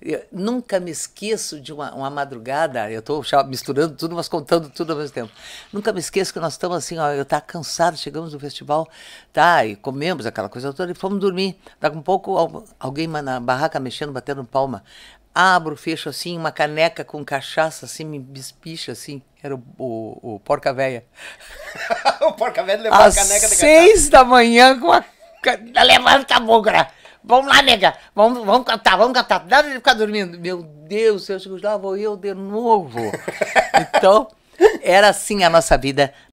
Eu nunca me esqueço de uma, uma madrugada, eu estou misturando tudo, mas contando tudo ao mesmo tempo. Nunca me esqueço que nós estamos assim, ó, eu estava tá cansado, chegamos do festival, tá, e comemos aquela coisa toda e fomos dormir. Daqui um pouco alguém na barraca mexendo, batendo palma. Abro, fecho assim, uma caneca com cachaça, assim, me bispicha assim. Era o, o, o Porca Véia. o Porca Véia levou Às a caneca da seis da manhã com a. Levanta a bugra! Vamos lá, nega. Vamos, vamos cantar, vamos cantar. Nada de ficar dormindo. Meu Deus, seus lá vou eu de novo. então, era assim a nossa vida